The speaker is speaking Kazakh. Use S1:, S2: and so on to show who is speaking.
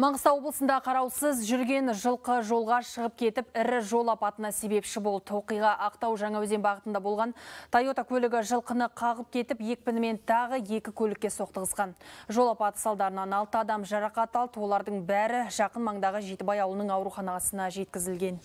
S1: Маңғыстау облысында қараусыз жүрген жылқы жолға шығып кетіп, ірі жол апатына себепші болды. Оқиға Ақтау өзен бағытында болған Toyota көлігі жылқыны қағып кетіп, екпінімен тағы екі көлікке соқтығысқан. Жол апаты салдарынан 6 адам жарақат алды, олардың бәрі жақын маңдағы Жетібай ауылының ауруханасына жеткізілген.